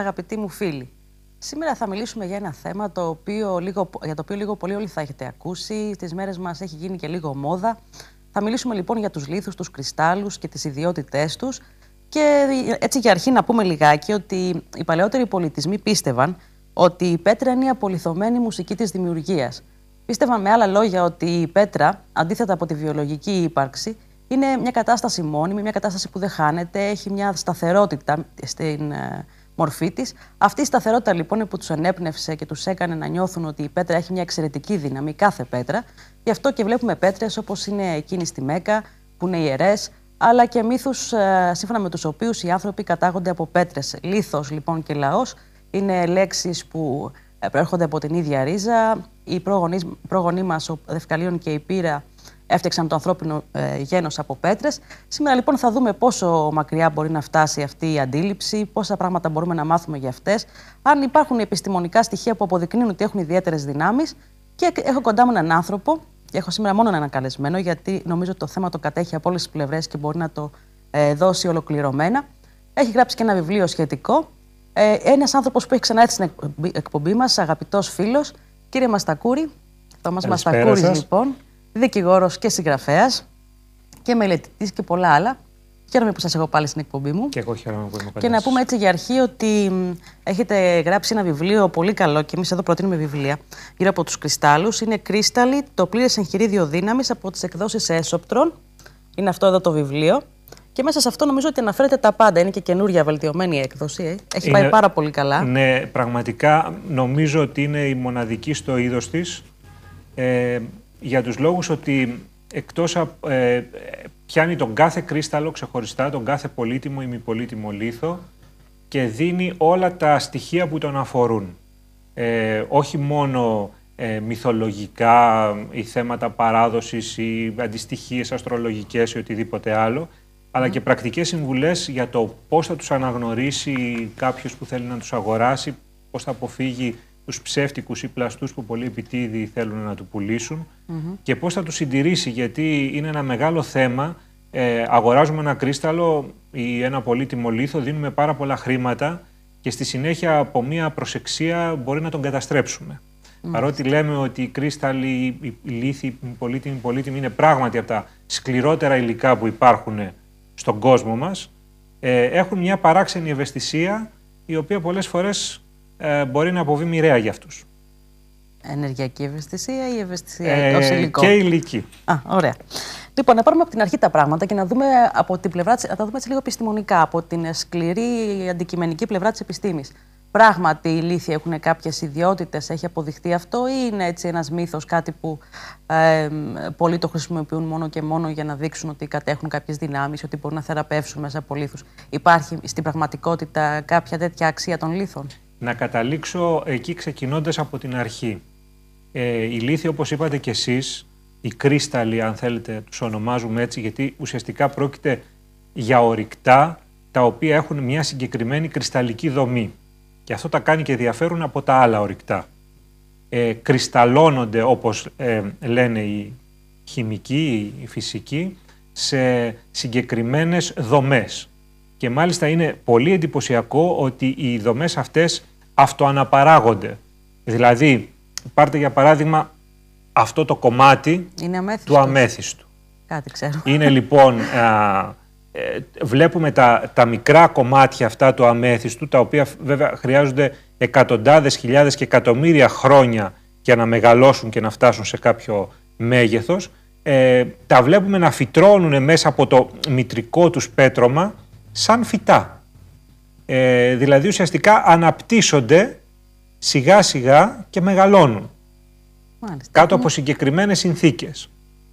αγαπητοί μου φίλοι. Σήμερα θα μιλήσουμε για ένα θέμα το οποίο λίγο, για το οποίο λίγο πολύ όλοι θα έχετε ακούσει. Στις μέρες μας έχει γίνει και λίγο μόδα. Θα μιλήσουμε λοιπόν για τους λίθους, τους κρυστάλλους και τις ιδιότητές τους. Και έτσι για αρχή να πούμε λιγάκι ότι οι παλαιότεροι πολιτισμοί πίστευαν ότι η πέτρα είναι η απολυθωμένη μουσική της δημιουργίας. Πίστευαν με άλλα λόγια ότι η πέτρα, αντίθετα από τη βιολογική ύπαρξη, είναι μια κατάσταση μόνιμη, μια κατάσταση που δεν χάνεται, έχει μια σταθερότητα στην, ε, μορφή της. Αυτή η σταθερότητα λοιπόν που τους ενέπνευσε και τους έκανε να νιώθουν ότι η πέτρα έχει μια εξαιρετική δύναμη, κάθε πέτρα. Γι' αυτό και βλέπουμε πέτρες όπως είναι εκείνη στη Μέκα, που είναι ιερές, αλλά και μύθους ε, σύμφωνα με τους οποίους οι άνθρωποι κατάγονται από πέτρες. Λίθος λοιπόν και λαός είναι λέξεις που ε, προέρχονται από την ίδια ρίζα. Οι πρόγονοι, μας, ο Δευκαλίων και η Πύρα, έφτιαξαν το ανθρώπινο ε, γένος από πέτρες. Σήμερα λοιπόν θα δούμε πόσο μακριά μπορεί να φτάσει αυτή η αντίληψη, πόσα πράγματα μπορούμε να μάθουμε για αυτές, αν υπάρχουν επιστημονικά στοιχεία που αποδεικνύουν ότι έχουν ιδιαίτερες δυνάμεις και έχω κοντά μου έναν άνθρωπο και έχω σήμερα μόνο έναν καλεσμένο γιατί νομίζω το θέμα το κατέχει από όλες τις πλευρές και μπορεί να το ε, δώσει ολοκληρωμένα. Έχει γράψει και ένα βιβλίο σχετικό. Ε, Ένας άνθρωπος που έχει ξανά έρθει στην εκπομπή μας, αγαπητός φίλος, κύριε Μαστακούρη. Θωμά Μαστακούρη, λοιπόν δικηγόρος και συγγραφέας και μελετητής και πολλά άλλα. Χαίρομαι που σας έχω πάλι στην εκπομπή μου. Και εγώ χαίρομαι που είμαι Και να πούμε έτσι για αρχή ότι έχετε γράψει ένα βιβλίο πολύ καλό και εμείς εδώ προτείνουμε βιβλία γύρω από τους κρυστάλλους. Είναι κρύσταλλοι το πλήρες εγχειρίδιο δύναμης από τις εκδόσεις Έσοπτρων. Είναι αυτό εδώ το βιβλίο. Και μέσα σε αυτό νομίζω ότι αναφέρεται τα πάντα. Είναι και καινούρια βελτιωμένη έκδοση. Ε. Έχει είναι, πάει πάρα πολύ καλά. Ναι, πραγματικά νομίζω ότι είναι η μοναδική στο είδος της. Ε, για τους λόγους ότι εκτός ε, πιάνει τον κάθε κρίσταλο ξεχωριστά, τον κάθε πολύτιμο ή μη πολύτιμο λίθο και δίνει όλα τα στοιχεία που τον αφορούν. Ε, όχι μόνο ε, μυθολογικά ή θέματα παράδοσης ή αντιστοιχίες αστρολογικές ή οτιδήποτε άλλο, αλλά και πρακτικές συμβουλές για το πώς θα τους αναγνωρίσει κάποιος που θέλει να τους αγοράσει, πώς θα αποφύγει τους ψεύτικους ή πλαστούς που πολλοί επιτίδη θέλουν να του πουλήσουν mm -hmm. και πώς θα τους συντηρήσει γιατί είναι ένα μεγάλο θέμα. Ε, αγοράζουμε ένα κρίσταλο ή ένα πολύτιμο λίθο, δίνουμε πάρα πολλά χρήματα και στη συνέχεια από μία προσεξία μπορεί να τον καταστρέψουμε. Mm. Παρότι λέμε ότι οι κρίσταλοι, οι λίθοι, οι πολύτιμοι, οι πολύτιμοι είναι πράγματι από τα σκληρότερα υλικά που υπάρχουν στον κόσμο μας, ε, έχουν μια παράξενη ευαισθησία η οποία πολλές φορές ε, μπορεί να αποβεί μοιραία για αυτούς. Ενεργειακή ευαισθησία ή ευαισθησία ε, ως υλικό. Και ηλική. Α, ωραία. Λοιπόν, να πάρουμε από την αρχή τα πράγματα και να δούμε από την πλευρά της, τα δούμε έτσι λίγο επιστημονικά, από την σκληρή αντικειμενική πλευρά της επιστήμης. Πράγματι, οι λύθοι έχουν κάποιες ιδιότητες, έχει αποδειχθεί αυτό ή είναι έτσι ένας μύθος, κάτι που ε, πολλοί το χρησιμοποιούν μόνο και μόνο για να δείξουν ότι κατέχουν κάποιες δυνάμεις, ότι μπορούν να θεραπεύσουν μέσα από Υπάρχει στην πραγματικότητα κάποια τέτοια αξία των λίθων να καταλήξω εκεί ξεκινώντας από την αρχή. Ε, οι λύθοι, όπως είπατε και εσείς, οι κρίσταλοι, αν θέλετε, τους ονομάζουμε έτσι, γιατί ουσιαστικά πρόκειται για ορυκτά, τα οποία έχουν μια συγκεκριμένη κρυσταλλική δομή. Και αυτό τα κάνει και διαφέρουν από τα άλλα ορυκτά. Ε, κρυσταλλώνονται, όπως ε, λένε οι χημικοί, οι φυσικοί, σε συγκεκριμένες δομές. Και μάλιστα είναι πολύ εντυπωσιακό ότι οι δομές αυτές αυτοαναπαράγονται. Δηλαδή, πάρτε για παράδειγμα αυτό το κομμάτι Είναι του αμέθιστου. Είναι λοιπόν, ε, βλέπουμε τα, τα μικρά κομμάτια αυτά του αμέθιστου, τα οποία βέβαια χρειάζονται εκατοντάδες, χιλιάδες και εκατομμύρια χρόνια για να μεγαλώσουν και να φτάσουν σε κάποιο μέγεθος, ε, τα βλέπουμε να φυτρώνουν μέσα από το μητρικό τους πέτρωμα σαν φυτά. Ε, δηλαδή ουσιαστικά αναπτύσσονται σιγά σιγά και μεγαλώνουν. Μάλιστα. Κάτω από συγκεκριμένες συνθήκες.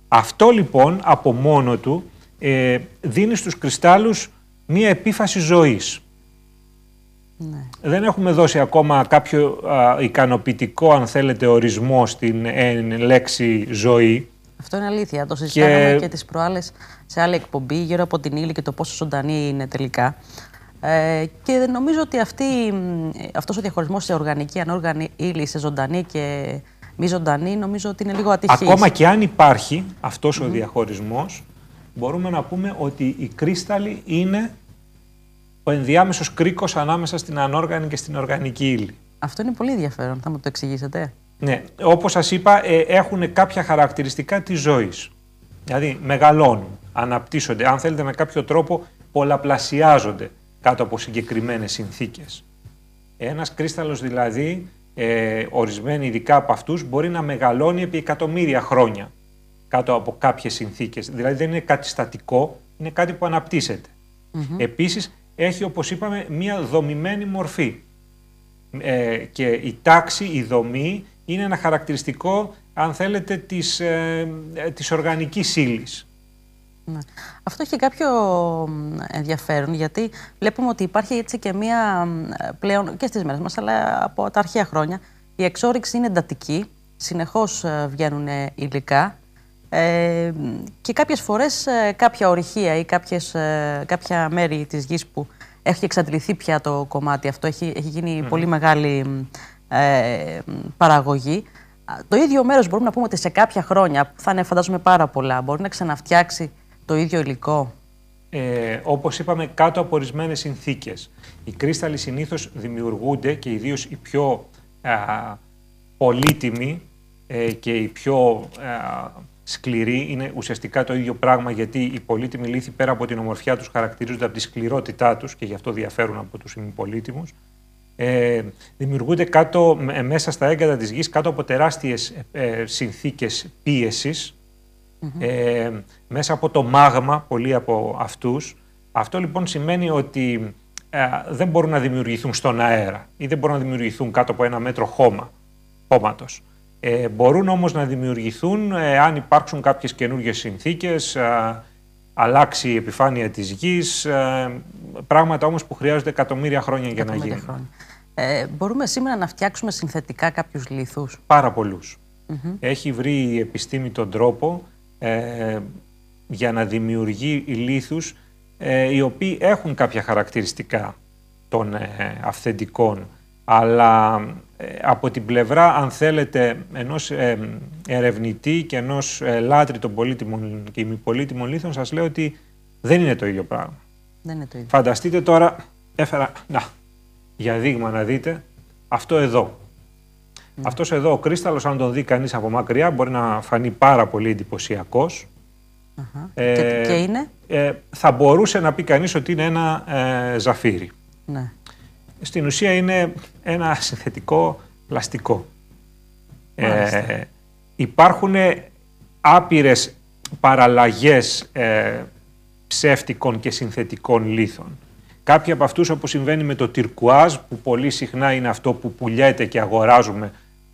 Αυτό λοιπόν από μόνο του ε, δίνει στους κρυστάλλους μία επίφαση ζωής. Ναι. Δεν έχουμε δώσει ακόμα κάποιο ικανοποιητικό, αν θέλετε, ορισμό στην λέξη ζωή. Αυτό είναι αλήθεια. Το συζητάμε και, και τις προάλλες σε άλλη εκπομπή γύρω από την ύλη και το πόσο ζωντανή είναι τελικά. Ε, και νομίζω ότι αυτή, αυτός ο διαχωρισμός σε οργανική, ανόργανη ύλη, σε ζωντανή και μη ζωντανή, νομίζω ότι είναι λίγο ατυχής. Ακόμα και αν υπάρχει αυτός ο διαχωρισμός, μπορούμε να πούμε ότι η κρίσταλοι είναι ο ενδιάμεσος κρίκος ανάμεσα στην ανόργανη και στην οργανική ύλη. Αυτό είναι πολύ ενδιαφέρον, θα μου το εξηγήσετε. Ναι, όπως σας είπα, ε, έχουν κάποια χαρακτηριστικά της ζωής. Δηλαδή μεγαλώνουν, αναπτύσσονται, αν θέλετε με κάποιο τρόπο πολλαπλασιάζονται κάτω από συγκεκριμένες συνθήκες. Ένας κρίσταλος δηλαδή, ε, ορισμένοι ειδικά από αυτούς, μπορεί να μεγαλώνει επί εκατομμύρια χρόνια κάτω από κάποιες συνθήκες. Δηλαδή δεν είναι κάτι στατικό, είναι κάτι που αναπτύσσεται. Επίσης έχει, όπως είπαμε, μία δομημένη μορφή. Ε, και η τάξη, η δομή είναι ένα χαρακτηριστικό, αν θέλετε, της, ε, ε της οργανικής ύλης. Ναι. Αυτό έχει κάποιο ενδιαφέρον γιατί βλέπουμε ότι υπάρχει έτσι και μία πλέον και στις μέρες μας αλλά από τα αρχαία χρόνια η εξόριξη είναι εντατική, συνεχώς ε, βγαίνουν ε, υλικά ε, και κάποιες φορές κάποια ορυχεία ή κάποιες, κάποια μέρη της γης που έχει εξαντληθεί πια το κομμάτι αυτό, έχει, γίνει πολύ μεγάλη ε, παραγωγή. Το ίδιο μέρος μπορούμε να πούμε ότι σε κάποια χρόνια, που θα είναι φαντάζομαι πάρα πολλά, μπορεί να ξαναφτιάξει το ίδιο υλικό. Ε, όπως είπαμε, κάτω από ορισμένες συνθήκες. Οι κρίσταλοι συνήθως δημιουργούνται και ιδίως οι πιο α, πολύτιμοι ε, και οι πιο σκληροί είναι ουσιαστικά το ίδιο πράγμα γιατί οι πολύτιμοι λίθοι πέρα από την ομορφιά τους χαρακτηρίζονται από τη σκληρότητά τους και γι' αυτό διαφέρουν από τους ημιπολίτιμους. Ε, δημιουργούνται κάτω, μέσα στα έγκατα της γης κάτω από τεράστιες ε, συνθήκες πίεσης mm μέσα από το μάγμα πολλοί από αυτούς. Αυτό λοιπόν σημαίνει ότι ε, δεν μπορούν να δημιουργηθούν στον αέρα ή δεν μπορούν να δημιουργηθούν κάτω από ένα μέτρο χώμα, χώματος. Ε, μπορούν όμως να δημιουργηθούν ε, αν υπάρξουν κάποιες καινούργιες συνθήκες, ε, αλλάξει η δεν μπορουν να δημιουργηθουν κατω απο ενα μετρο χωμα χωματος μπορουν ομως να δημιουργηθουν αν υπαρξουν καποιες καινουργιες συνθηκες αλλαξει η επιφανεια της γης, πράγματα όμως που χρειάζονται εκατομμύρια χρόνια για να γίνουν. Ε, μπορούμε σήμερα να φτιάξουμε συνθετικά κάποιους λίθους. Πάρα πολλούς. Έχει βρει η επιστήμη τον τρόπο ε, για να δημιουργεί ηλίθους ε, οι οποίοι έχουν κάποια χαρακτηριστικά των ε, αυθεντικών αλλά ε, από την πλευρά αν θέλετε ενός ερευνητή και ενός λάτρη των πολύτιμων και ημιπολίτιμων λίθων σας λέω ότι δεν είναι το ίδιο πράγμα. Δεν είναι το ίδιο. Φανταστείτε τώρα, έφερα, να, για δείγμα να δείτε, αυτό εδώ. Mm. Αυτός εδώ ο κρίσταλος, αν τον δει κανείς από μακριά, μπορεί να φανεί πάρα πολύ εντυπωσιακός. ε, και, και είναι. Ε, θα μπορούσε να πει κανείς ότι είναι ένα ε, ζαφύρι. Ναι. Στην ουσία είναι ένα συνθετικό πλαστικό. Ε, υπάρχουν άπειρες παραλλαγές ε, ψεύτικων και συνθετικών λίθων. Κάποιοι από αυτούς, όπως συμβαίνει με το τυρκουάζ, που πολύ συχνά είναι αυτό που πουλιέται και αγοράζουμε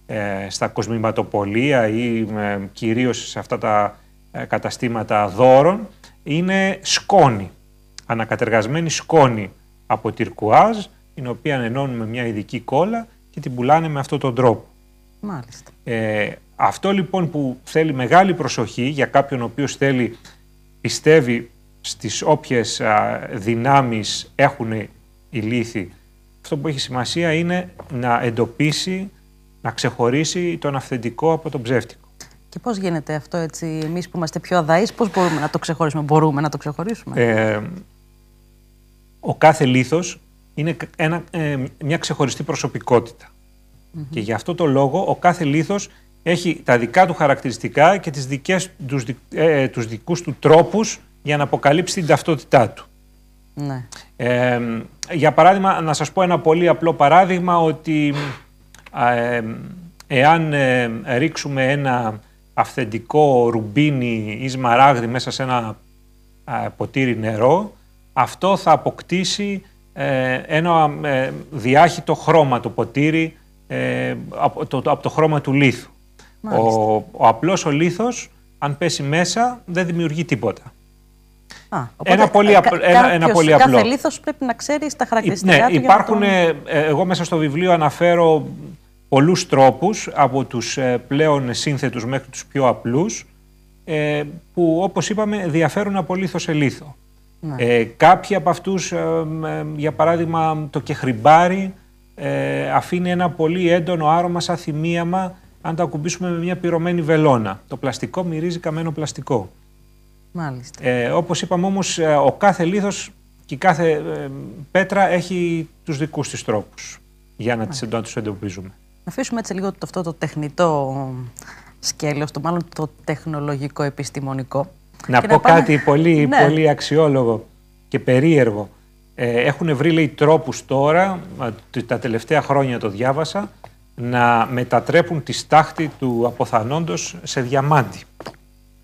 ε, στα κοσμηματοπολία ή ε, κυρίως σε αυτά τα ε, καταστήματα δώρων είναι σκόνη, ανακατεργασμένη σκόνη από τυρκουάζ, την οποία ενώνουν με μια ειδική κόλλα και την πουλάνε με αυτόν τον τρόπο. Μάλιστα. αυτό λοιπόν που θέλει μεγάλη προσοχή για κάποιον ο οποίος θέλει, πιστεύει στις όποιες α, δυνάμεις έχουν οι λύθοι, αυτό που έχει σημασία είναι να εντοπίσει να ξεχωρίσει τον αυθεντικό από τον ψεύτικο. Και πώς γίνεται αυτό έτσι, εμείς που είμαστε πιο αδαείς, πώς μπορούμε να το ξεχωρίσουμε, μπορούμε να το ξεχωρίσουμε. Ε, ο κάθε λίθος είναι ένα, ε, μια ξεχωριστή Και γι' αυτό το λόγο ο κάθε λίθος έχει τα δικά του χαρακτηριστικά και τις δικές, τους, ε, ε, δικούς του τρόπους για να αποκαλύψει την ταυτότητά του. Ναι. Ε, για παράδειγμα, να σας πω ένα πολύ απλό παράδειγμα ότι εάν ρίξουμε ένα αυθεντικό ρουμπίνι ή σμαράγδι μέσα σε ένα ποτήρι νερό, αυτό θα αποκτήσει ε, ένα ε, διάχυτο χρώμα το ποτήρι ε, από το χρώμα του λίθου. Ο, ο απλός ο λίθος, αν πέσει μέσα, δεν δημιουργεί τίποτα. Α, ένα πολύ, απλό. Ένα, ένα πολύ απλό. Κάθε λίθος πρέπει να ξέρει τα χαρακτηριστικά ναι, του. Ναι, υπάρχουν, εγώ μέσα στο βιβλίο αναφέρω πολλούς τρόπους, από τους ε, πλέον σύνθετους μέχρι τους πιο απλούς, ε, που όπως είπαμε διαφέρουν από λίθος σε λίθο. Ναι. Ε, κάποιοι από αυτούς, για παράδειγμα το κεχριμπάρι, αφήνει ένα πολύ έντονο άρωμα σαν θυμίαμα αν το ακουμπήσουμε με μια πυρωμένη βελόνα. Το πλαστικό μυρίζει καμένο πλαστικό. Μάλιστα. Ε, όπως είπαμε όμως, ο κάθε λίθος και η κάθε πέτρα έχει τους δικούς της τρόπους για να, τις, να τους εντοπίζουμε. Να αφήσουμε έτσι λίγο αυτό το τεχνητό σκέλος, το μάλλον το τεχνολογικό επιστημονικό. Να πω κάτι πολύ, ναι. πολύ αξιόλογο και περίεργο. Ε, έχουν βρει λέει, τρόπους τώρα, τα τελευταία χρόνια το διάβασα, να μετατρέπουν τη στάχτη του αποθανόντος σε διαμάντι.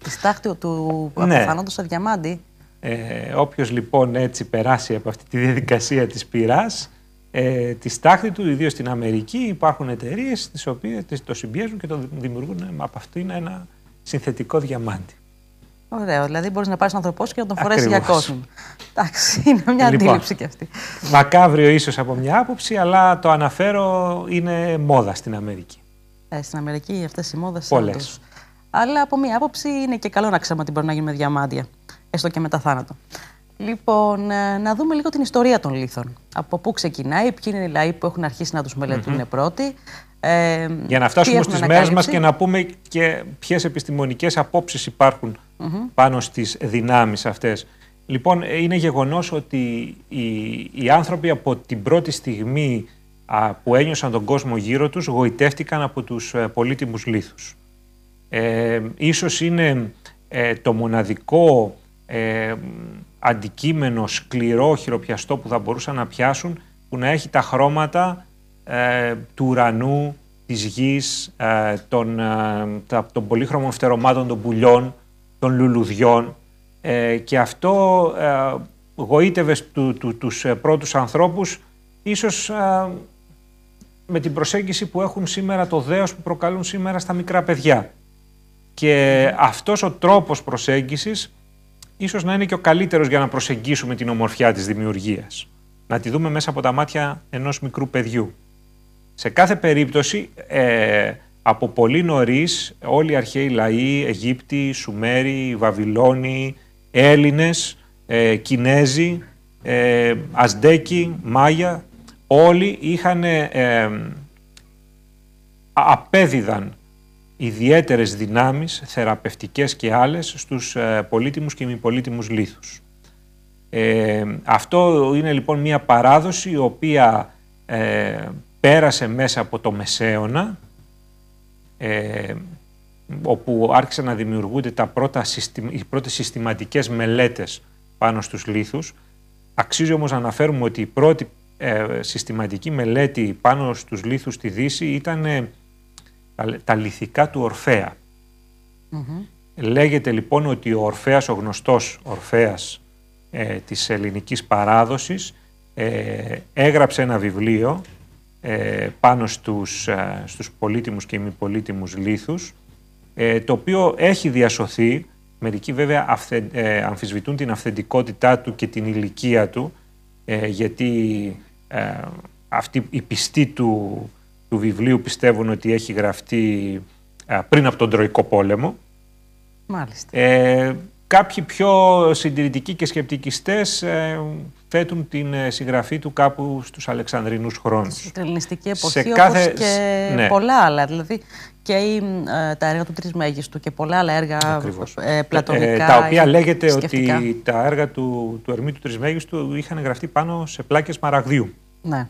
Τη στάχτη του ναι. αποθανόντος σε διαμάντι. Ε, όποιος λοιπόν έτσι περάσει από αυτή τη διαδικασία της πυράς, ε, τη στάχτη του, ιδίως στην Αμερική, υπάρχουν εταιρείες τις οποίες το συμπιέζουν και το δημιουργούν ε, από αυτήν ένα συνθετικό διαμάντι. Ωραίο. Δηλαδή, μπορείς να πάρεις τον ανθρωπό και να τον φορέσεις για κόσμο. Εντάξει, είναι μια λοιπόν, αντίληψη κι αυτή. Μακάβριο ίσως από μια άποψη, αλλά το αναφέρω είναι μόδα στην Αμερική. Ε, στην Αμερική αυτές οι μόδες είναι. Αλλά από μια άποψη είναι και καλό να ξέρουμε ότι μπορεί να γίνουμε διαμάντια, έστω και μετά θάνατο. Λοιπόν, ε, να δούμε λίγο την ιστορία των λίθων. Από πού ξεκινάει, ποιοι είναι οι λαοί που έχουν αρχίσει να τους μελετουν πρώτοι. Ε, Για να φτάσουμε στις μέρες μας και να πούμε και ποιες επιστημονικές απόψεις πάνω στις δυνάμεις αυτές. Λοιπόν, ε, είναι γεγονός ότι οι, άνθρωποι από την πρώτη στιγμή που ένιωσαν τον κόσμο γύρω τους γοητεύτηκαν από τους ε, πολύτιμους λίθους. Ε, ίσως είναι το μοναδικό αντικείμενο σκληρό, χειροπιαστό που θα μπορούσαν να πιάσουν, που να έχει τα χρώματα ε, του ουρανού, της γης, ε, των, ε, των πολύχρωμων φτερωμάτων των πουλιών, των λουλουδιών. Ε, και αυτό ε, γοήτευε του, του, τους πρώτους ανθρώπους, ίσως με την προσέγγιση που έχουν σήμερα το δέος που προκαλούν σήμερα στα μικρά παιδιά. Και αυτός ο τρόπος προσέγγισης ίσως να είναι και ο καλύτερος για να προσεγγίσουμε την ομορφιά της δημιουργίας. Να τη δούμε μέσα από τα μάτια ενός μικρού παιδιού. Σε κάθε περίπτωση, ε, από πολύ νωρίς, όλοι οι αρχαίοι λαοί, Αιγύπτιοι, Σουμέροι, Βαβυλώνοι, Έλληνες, ε, Κινέζοι, ε, Μάγια, όλοι είχαν, ε, απέδιδαν ιδιαίτερες δυνάμεις, θεραπευτικές και άλλες, στους ε, πολύτιμους και μη πολύτιμους λίθους. Ε, αυτό είναι λοιπόν μια παράδοση η οποία ε, πέρασε μέσα από το Μεσαίωνα, όπου άρχισαν να δημιουργούνται τα πρώτα, οι πρώτες συστηματικές μελέτες πάνω στους λίθους. Αξίζει όμως να αναφέρουμε ότι η πρώτη συστηματική μελέτη πάνω στους λίθους στη Δύση ήταν τα λυθικά του ορφεα Λέγεται λοιπόν ότι ο Ορφέας, ο γνωστός Ορφέας ε, της ελληνικής παράδοσης, ε, έγραψε ένα βιβλίο ε, πάνω στους, ε, στους πολύτιμους και μη πολύτιμους λίθους, ε, το οποίο έχει διασωθεί, μερικοί βέβαια αυθε, ε, αμφισβητούν την αυθεντικότητά του και την ηλικία του, γιατί αυτή η πιστή του του βιβλίου πιστεύουν ότι έχει γραφτεί πριν από τον Τροϊκό Πόλεμο. Μάλιστα. Ε, κάποιοι πιο συντηρητικοί και σκεπτικιστές ε, θέτουν την ε, συγγραφή του κάπου στους Αλεξανδρινούς χρόνους. Στην ελληνιστική εποχή Σε κάθε... όπως και ναι. πολλά άλλα. Δηλαδή και ε, τα έργα του Τρισμέγιστου και πολλά άλλα έργα ε, πλατωνικά. Ε, τα οποία λέγεται ότι τα έργα του, του Ερμή του Τρισμέγιστου είχαν γραφτεί πάνω σε πλάκες μαραγδιού. Ναι.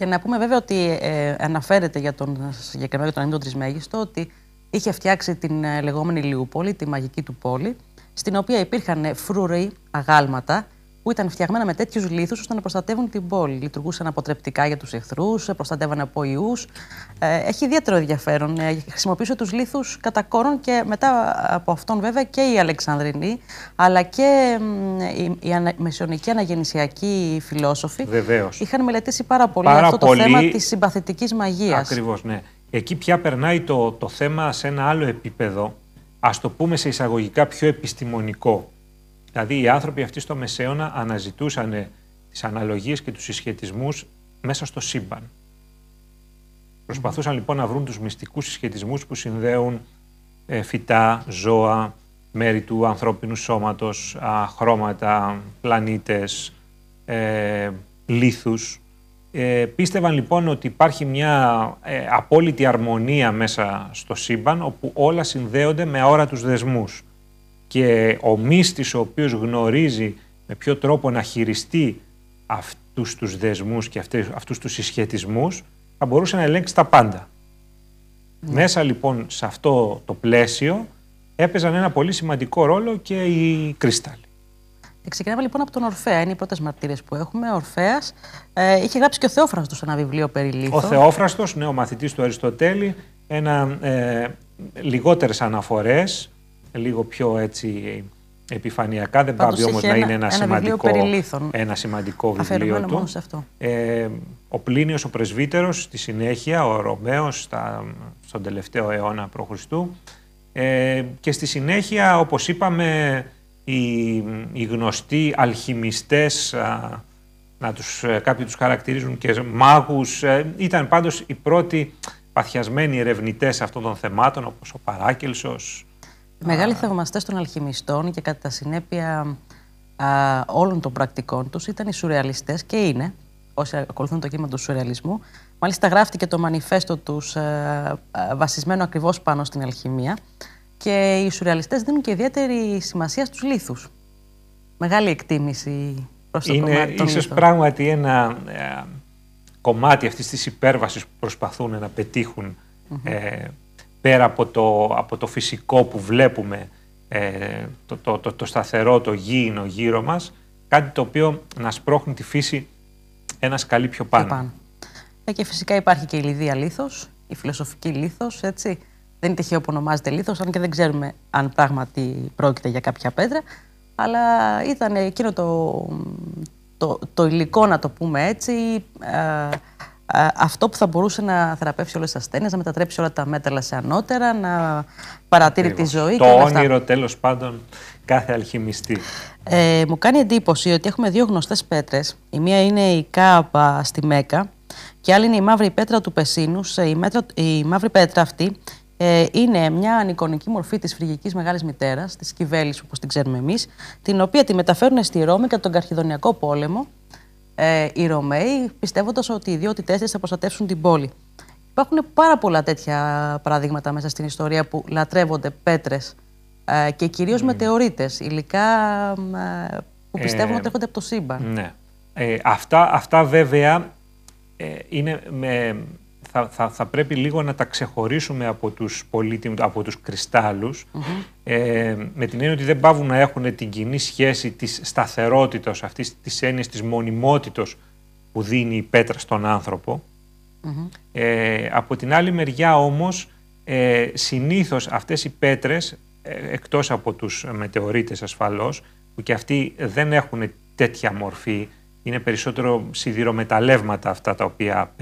Και να πούμε βέβαια ότι ε, αναφέρεται για τον συγκεκριμένο για τον 93 Τρισμέγιστο ότι είχε φτιάξει την ε, λεγόμενη Λιούπολη, τη μαγική του πόλη, στην οποία υπήρχαν φρουροί, αγάλματα, που ήταν φτιαγμένα με τέτοιους λίθους ώστε να προστατεύουν την πόλη. Λειτουργούσαν αποτρεπτικά για τους εχθρούς, προστατεύαν από ιούς. Ε, έχει ιδιαίτερο ενδιαφέρον. Ε, Χρησιμοποιούσε τους λίθους κατά κόρον και μετά από αυτόν βέβαια και οι Αλεξανδρινοί, αλλά και οι μεσαιωνικοί αναγεννησιακοί φιλόσοφοι Βεβαίως, είχαν μελετήσει πάρα πολύ αυτό το θέμα της συμπαθητικής μαγείας. Ακριβώς, ναι. Εκεί πια περνάει το, το θέμα σε ένα άλλο επίπεδο, ας το πούμε σε εισαγωγικά πιο επιστημονικό. Δηλαδή οι άνθρωποι αυτοί στο μεσαίωνα αναζητούσαν τις αναλογίες και τους συσχετισμούς μέσα στο σύμπαν. Προσπαθούσαν λοιπόν να βρουν τους μυστικούς συσχετισμούς που συνδέουν ε, φυτά, ζώα, μέρη του ανθρώπινου σώματος, χρώματα, πλανήτες, ε, λίθους. Ε, πίστευαν λοιπόν ότι υπάρχει μια απόλυτη αρμονία μέσα στο σύμπαν όπου όλα συνδέονται με αόρατους δεσμούς και ο μύστης ο οποίος γνωρίζει με ποιο τρόπο να χειριστεί αυτούς τους δεσμούς και αυτούς τους συσχετισμούς θα μπορούσε να ελέγξει τα πάντα. Ναι. Μέσα λοιπόν σε αυτό το πλαίσιο έπαιζαν ένα πολύ σημαντικό ρόλο και οι κρυστάλλοι. Ε, ξεκινάμε λοιπόν από τον Ορφέα. Είναι οι πρώτες μαρτύρες που έχουμε. Ο ε, είχε γράψει και ο Θεόφραστος ένα βιβλίο περί Λίθο. Ο Θεόφραστος, νέο ναι, μαθητής του Αριστοτέλη, ένα, ε, λιγότερες αναφορές λίγο πιο έτσι επιφανειακά. Δεν πάβει όμω να είναι ένα, σημαντικό, ένα σημαντικό βιβλίο του. αυτό. Ε, ο Πλήνιος ο Πρεσβύτερος, στη συνέχεια, ο Ρωμαίος στον τελευταίο αιώνα π.Χ. Ε, και στη συνέχεια, όπως είπαμε, οι, οι γνωστοί αλχημιστές, να τους, ε, κάποιοι τους χαρακτηρίζουν και μάγους, ε, ήταν πάντως οι πρώτοι παθιασμένοι ερευνητές αυτών των θεμάτων, όπως ο Παράκελσος, οι μεγάλοι θαυμαστές των αλχημιστών και κατά τα συνέπεια α, όλων των πρακτικών τους ήταν οι σουρεαλιστές και είναι, όσοι ακολουθούν το κύμα του σουρεαλισμού. Μάλιστα, γράφτηκε το μανιφέστο τους βασισμένο ακριβώς πάνω στην αλχημία. Και οι σουρεαλιστές δίνουν και ιδιαίτερη σημασία στους λίθους. Μεγάλη εκτίμηση προς το Είναι κομμάτι. Είναι ίσω πράγματι ένα ε, κομμάτι αυτής της υπέρβασης που προσπαθούν να πετυχουν πέρα από το, από το φυσικό που βλέπουμε, ε, το, το, το, σταθερό, το γήινο γύρω μας, κάτι το οποίο να σπρώχνει τη φύση ένα σκαλί πιο πάνω. Ε, και φυσικά υπάρχει και η λιδία λίθος, η φιλοσοφική λίθος, έτσι. Δεν είναι τυχαίο που ονομάζεται λίθος, αν και δεν ξέρουμε αν πράγματι πρόκειται για κάποια πέτρα, αλλά ήταν εκείνο το, το, το υλικό, να το πούμε έτσι, ε, ε, αυτό που θα μπορούσε να θεραπεύσει όλες τις ασθένειες, να μετατρέψει όλα τα μέταλλα σε ανώτερα, να παρατήρει τη ζωή. Το και όλα όνειρο τέλος πάντων κάθε αλχημιστή. Ε, μου κάνει εντύπωση ότι έχουμε δύο γνωστές πέτρες. Η μία είναι η κάπα στη Μέκα και η άλλη είναι η μαύρη πέτρα του Πεσίνου. Η, μαύρη πέτρα αυτή ε, είναι μια ανικονική μορφή της φρυγικη μεγαλη μητερα της κυβελη οπω την ξέρουμε εμει την οποία τη μεταφέρουν στη Ρώμη κατά τον Καρχιδονιακό πόλεμο ε, οι Ρωμαίοι, πιστεύοντας ότι οι ιδιότητέ τη θα προστατεύσουν την πόλη. Υπάρχουν πάρα πολλά τέτοια παραδείγματα μέσα στην ιστορία που λατρεύονται πέτρες ε, και κυρίως mm. Ναι. μετεωρίτες, υλικά ε, που ε, πιστεύουν ότι έρχονται από το σύμπαν. Ναι. Ε, αυτά, αυτά βέβαια είναι με, θα, θα, πρέπει λίγο να τα ξεχωρίσουμε από τους, πολίτη, από τους κρυσταλλους ε, με την έννοια ότι δεν πάβουν να έχουν την κοινή σχέση της σταθερότητας, αυτής της έννοιας της μονιμότητος που δίνει η πέτρα στον ανθρωπο ε, από την άλλη μεριά όμως ε, συνήθως αυτές οι πέτρες, ε, εκτός από τους μετεωρίτες ασφαλώς, που και αυτοί δεν έχουν τέτοια μορφή, είναι περισσότερο σιδηρομεταλλεύματα αυτά τα οποία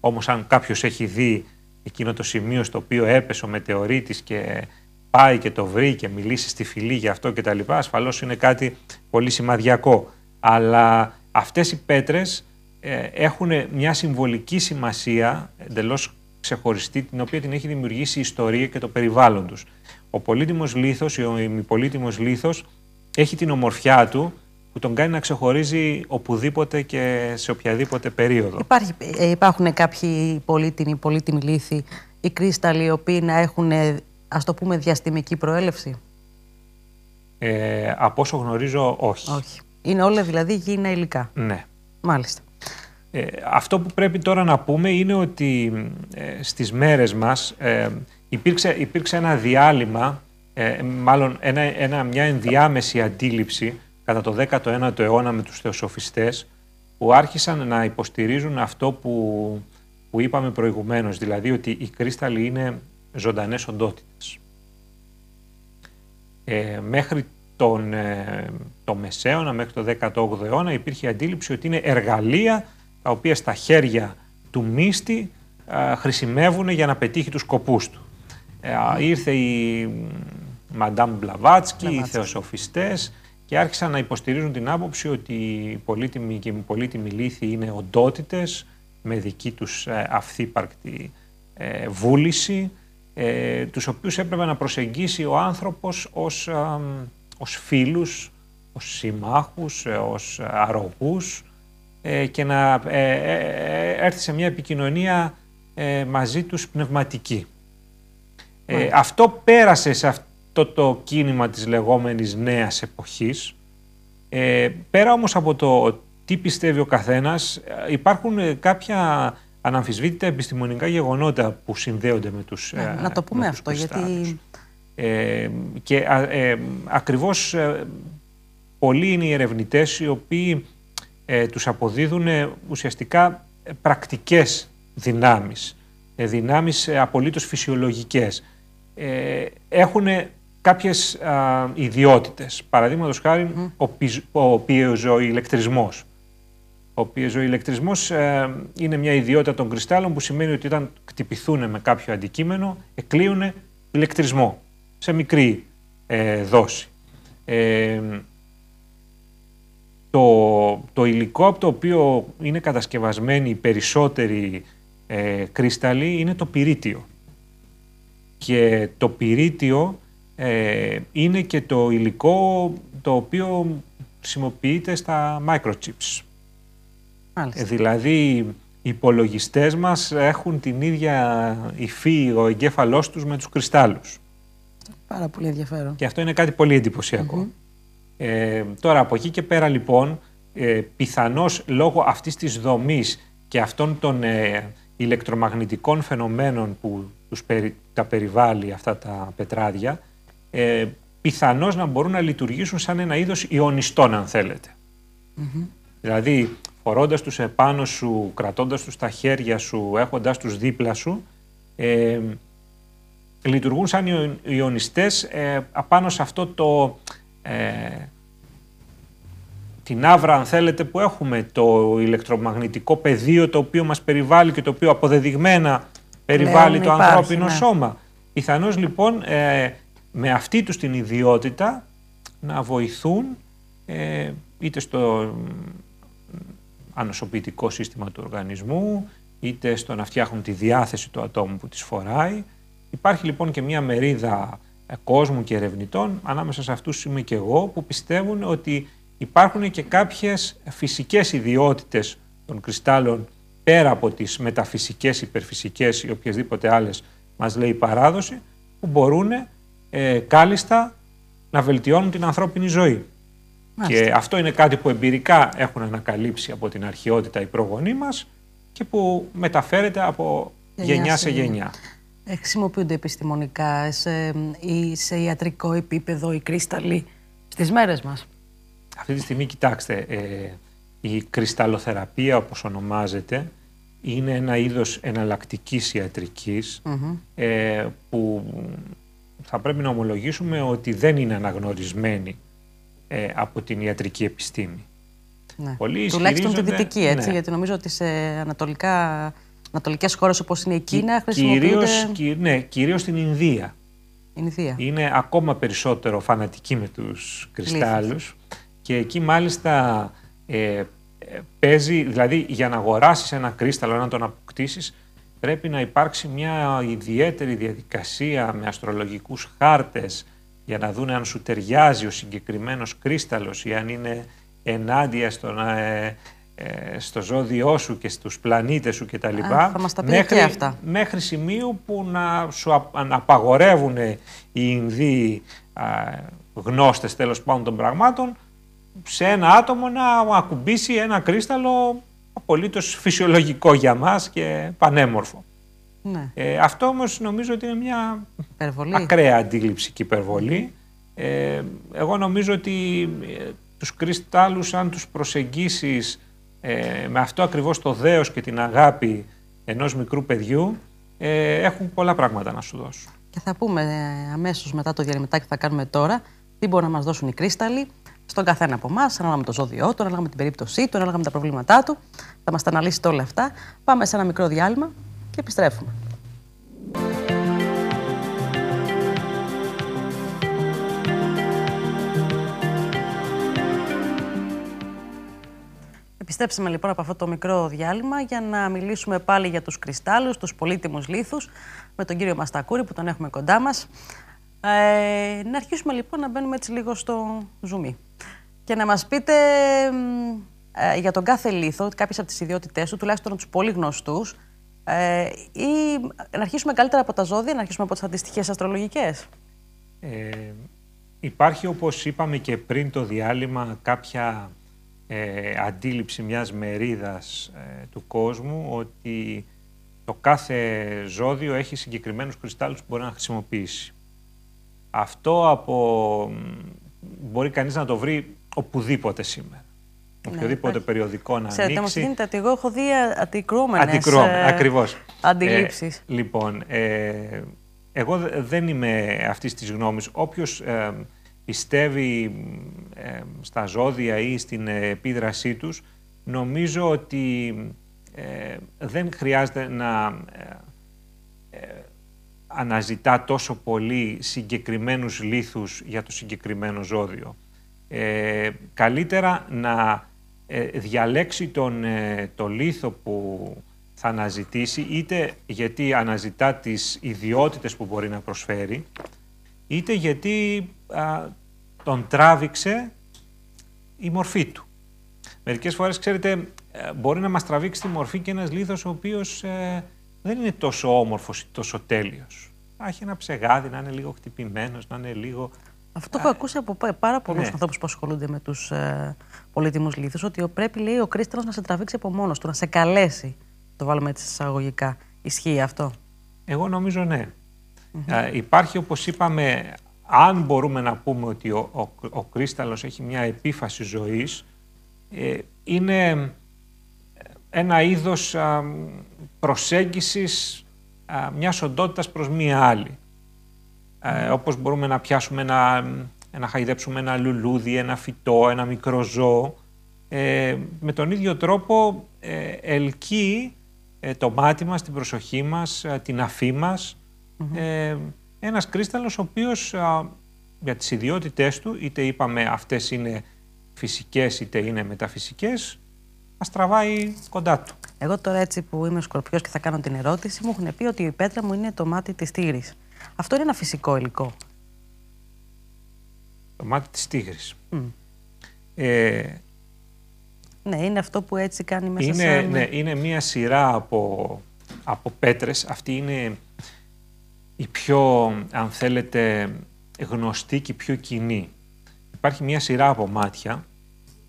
όμως αν κάποιος έχει δει εκείνο το σημείο στο οποίο έπεσε ο μετεωρίτης και πάει και το βρει και μιλήσει στη φυλή για αυτό και τα λοιπά, ασφαλώς είναι κάτι πολύ σημαδιακό. Αλλά αυτές οι πέτρες ε, έχουν μια συμβολική σημασία εντελώς ξεχωριστή, την οποία την έχει δημιουργήσει η ιστορία και το περιβάλλον τους. Ο πολύτιμος λίθος, ο ημιπολίτιμος λίθος, έχει την ομορφιά του, που τον κάνει να ξεχωρίζει οπουδήποτε και σε οποιαδήποτε περίοδο. Υπάρχει, ε, υπάρχουν κάποιοι πολύτιμοι, πολύτιμοι λύθοι ή κρίσταλοι οι οποίοι να έχουν ε, ας το πούμε διαστημική προέλευση. Ε, από όσο γνωρίζω όχι. όχι. Είναι όλα δηλαδή γίνα υλικά. Ναι. Μάλιστα. Ε, αυτό που πρέπει τώρα να πούμε είναι ότι ε, στις μέρες μας ε, υπήρξε, υπήρξε ένα διάλειμμα, μάλλον ένα, ένα, μια ενδιάμεση αντίληψη κατά το 19ο αιώνα με τους θεοσοφιστές που άρχισαν να υποστηρίζουν αυτό που, που είπαμε προηγουμένως, δηλαδή ότι οι κρίσταλοι είναι ζωντανές οντότητες. Ε, μέχρι τον, ε, το Μεσαίωνα, μέχρι το 18ο αιώνα υπήρχε αντίληψη ότι είναι εργαλεία τα οποία στα χέρια του μύστη ε, χρησιμεύουν για να πετύχει τους σκοπούς του. Ε, ήρθε η Μαντάμ Μπλαβάτσκι, οι θεοσοφιστές, και άρχισαν να υποστηρίζουν την άποψη ότι οι πολύτιμοι και οι πολύτιμοι λύθοι είναι οντότητες με δική τους ε, αυθύπαρκτη ε, βούληση, ε, τους οποίους έπρεπε να προσεγγίσει ο άνθρωπος ως, ως φίλους, ως συμμάχους, ως αρρωγούς και να έρθει σε μια επικοινωνία μαζί τους πνευματική. αυτό πέρασε σε αυτό το κίνημα της λεγόμενης νέας εποχής. Ε, πέρα όμως από το τι πιστεύει ο καθένας, ε, υπάρχουν ε, κάποια αναμφισβήτητα επιστημονικά γεγονότα που συνδέονται με τους ναι, Να το πούμε αυτό, γιατί... Ε, και ακριβώς πολλοί είναι οι ερευνητές οι οποίοι τους αποδίδουν ουσιαστικά πρακτικές δυνάμεις, δυνάμεις απολύτως φυσιολογικές. Έχουν Κάποιε ιδιότητες. Παραδείγματος χάρη, mm. ο, ο πιεζοηλεκτρισμός. Ο πιεζοηλεκτρισμός ε, είναι μια ιδιότητα των κρυστάλλων που σημαίνει ότι όταν κτυπηθούν με κάποιο αντικείμενο, εκλείουν ηλεκτρισμό σε μικρή ε, δόση. Ε, το, το υλικό από το οποίο είναι κατασκευασμένοι οι περισσότεροι ε, κρυσταλλοί είναι το πυρίτιο. Και το πυρίτιο ε, είναι και το υλικό το οποίο χρησιμοποιείται στα microchips. Μάλιστα. Ε, δηλαδή, οι υπολογιστές μας έχουν την ίδια υφή ο εγκέφαλός τους με τους κρυστάλλους. Πάρα πολύ ενδιαφέρον. Και αυτό είναι κάτι πολύ ε, τώρα, από εκεί και πέρα λοιπόν, ε, λόγω αυτής της δομής και αυτών των ηλεκτρομαγνητικών φαινομένων που τους περι, τα περιβάλλει αυτά τα πετράδια, ε, να μπορούν να λειτουργήσουν σαν ένα είδος ιονιστών αν θελετε Δηλαδή φορώντας τους επάνω σου, κρατώντας τους στα χέρια σου, έχοντας τους δίπλα σου, ε, λειτουργούν σαν ιονιστές ε, απάνω σε αυτό το... Ε, την άβρα, αν θέλετε, που έχουμε το ηλεκτρομαγνητικό πεδίο το οποίο μας περιβάλλει και το οποίο αποδεδειγμένα περιβάλλει το ανθρώπινο ναι. σώμα. Πιθανώς, λοιπόν, ε, με αυτή τους την ιδιότητα να βοηθούν ε, είτε στο ανοσοποιητικό σύστημα του οργανισμού, είτε στο να φτιάχνουν τη διάθεση του ατόμου που τις φοράει. Υπάρχει λοιπόν και μια μερίδα ε, κόσμου και ερευνητών, ανάμεσα σε αυτούς είμαι και εγώ, που πιστεύουν ότι υπάρχουν και κάποιες φυσικές ιδιότητες των κρυστάλλων πέρα από τις μεταφυσικές, υπερφυσικές ή οποιασδήποτε άλλες μας λέει η παράδοση, που μπορούν ε, κάλλιστα να βελτιώνουν την ανθρώπινη ζωή. Και αυτό είναι κάτι που εμπειρικά έχουν ανακαλύψει από την αρχαιότητα οι προγονείς μας και που μεταφέρεται από γενιά, σε γενιά. Χρησιμοποιούνται επιστημονικά σε, ή σε ιατρικό επίπεδο οι κρύσταλλοι στις μέρες μας. Αυτή τη στιγμή, κοιτάξτε, ε, η κρυσταλλοθεραπεία όπως ονομάζεται είναι ένα είδος εναλλακτικής ε, που θα πρέπει να ομολογήσουμε ότι δεν είναι αναγνωρισμένη ε, από την ιατρική επιστήμη. Ναι. Τουλάχιστον τη δυτική, έτσι, ναι. γιατί νομίζω ότι σε ανατολικά, ανατολικές χώρες όπως είναι η Κίνα χρησιμοποιούνται... Κυρίως, ναι, κυρίως στην Ινδία. Ινδία. Είναι ακόμα περισσότερο φανατική με τους κρυστάλλους και εκεί μάλιστα ε, ε, παίζει, δηλαδή για να αγοράσεις ένα κρύσταλλο, να τον αποκτήσεις, πρέπει να υπάρξει μια ιδιαίτερη διαδικασία με αστρολογικούς χάρτες για να δουν αν σου ταιριάζει ο συγκεκριμένος κρίσταλος ή αν είναι ενάντια στον, ε, ε, στο ζώδιό σου και στους πλανήτες σου κτλ. τα πει μέχρι, και αυτά. Μέχρι σημείου που να σου απαγορεύουν οι Ινδοί γνώστες τέλος πάντων των πραγμάτων σε ένα άτομο να ακουμπήσει ένα κρίσταλο απολύτως φυσιολογικό για μας και πανέμορφο. Ναι. Ε, αυτό όμως νομίζω ότι είναι μια υπερβολή. ακραία αντίληψη και υπερβολή. Ε, εγώ νομίζω ότι ε, τους κρυστάλλους αν τους προσεγγίσεις ε, με αυτό ακριβώς το δέος και την αγάπη ενός μικρού παιδιού ε, έχουν πολλά πράγματα να σου δώσουν. Και θα πούμε ε, αμέσως μετά το διαλυματάκι που θα κάνουμε τώρα τι μπορούν να μας δώσουν οι κρύσταλλοι στον καθένα από εμάς, ανάλογα με το ζώδιό του, ανάλογα με την περίπτωσή του, ανάλογα με τα προβλήματά του. Θα μας τα αναλύσετε όλα αυτά. Πάμε σε ένα μικρό διάλειμμα και επιστρέφουμε. Επιστέψαμε λοιπόν από αυτό το μικρό διάλειμμα για να μιλήσουμε πάλι για τους κρυστάλλους, τους πολύτιμους λίθους με τον κύριο Μαστακούρη που τον έχουμε κοντά μας. Ε, να αρχίσουμε λοιπόν να μπαίνουμε έτσι λίγο στο ζουμί και να μας πείτε ε, για τον κάθε λίθο, κάποιες από τις ιδιότητές του, τουλάχιστον τους πολύ γνωστούς, ε, ή να αρχίσουμε καλύτερα από τα ζώδια, να αρχίσουμε από τις αντιστοιχές αστρολογικές. Ε, υπάρχει, όπως είπαμε και πριν το διάλειμμα, κάποια ε, αντίληψη μιας μερίδας του κόσμου ότι το κάθε ζώδιο έχει συγκεκριμένους κρυστάλλους που μπορεί να χρησιμοποιήσει. Αυτό από... μπορεί κανείς να το βρει οπουδήποτε σήμερα. Ναι, Οποιοδήποτε περιοδικό να Ξέρετε, ανοίξει. Ξέρετε, μας γίνεται εγώ έχω δει αντικρούμενες ε, ακριβώς. αντιλήψεις. Ε, λοιπόν, ε, εγώ δεν είμαι αυτής της γνώμης. Όποιος ε, πιστεύει στα ζώδια ή στην επίδρασή τους, νομίζω ότι δεν χρειάζεται να αναζητά τόσο πολύ συγκεκριμένους λίθους για το συγκεκριμένο ζώδιο. Ε, καλύτερα να ε, διαλέξει τον, ε, το λίθο που θα αναζητήσει, είτε γιατί αναζητά τις ιδιότητες που μπορεί να προσφέρει, είτε γιατί τον τράβηξε η μορφή του. Μερικές φορές, ξέρετε, μπορεί να μας τραβήξει τη μορφή και ένας λίθος ο οποίος δεν είναι τόσο όμορφος, ή τόσο τέλειος. Να έχει ένα ψεγάδι, να είναι λίγο χτυπημένος, να είναι λίγο... Αυτό έχω ακούσει από πάρα πολλούς ναι. ανθρώπους που ασχολούνται με τους ε, πολύτιμους λίθους, ότι πρέπει λέει, ο κρίσταλος να σε τραβήξει από μόνος του, να σε καλέσει. Το βάλουμε έτσι εισαγωγικά. Ισχύει αυτό. Εγώ νομίζω ναι. mm υπάρχει, όπως είπαμε, αν μπορούμε να πούμε ότι ο, ο, ο κρίσταλος έχει μια επίφαση ζωής, ε, είναι ένα είδος α, προσέγγισης α, μιας οντότητας προς μία άλλη. Ε, όπως μπορούμε να πιάσουμε ένα, να χαϊδέψουμε ένα λουλούδι, ένα φυτό, ένα μικρό ζώο. Ε, με τον ίδιο τρόπο ε, ελκύει ε, το μάτι μας, την προσοχή μας, ε, την αφή μας. Mm-hmm. Ένας κρίσταλος ο οποίος για τις ιδιότητές του, είτε είπαμε αυτές είναι φυσικές είτε είναι μεταφυσικές, μα τραβάει κοντά του. Εγώ τώρα έτσι που είμαι σκορπιός και θα κάνω την ερώτηση, μου έχουν πει ότι η πέτρα μου είναι το μάτι της τύρη. Αυτό είναι ένα φυσικό υλικό. Το μάτι της τίγρης. Ε, ναι, είναι αυτό που έτσι κάνει μέσα είναι, σε... Ναι, είναι μία σειρά από, από πέτρες. Αυτή είναι η πιο, αν θέλετε, γνωστή και η πιο κοινή. Υπάρχει μία σειρά από μάτια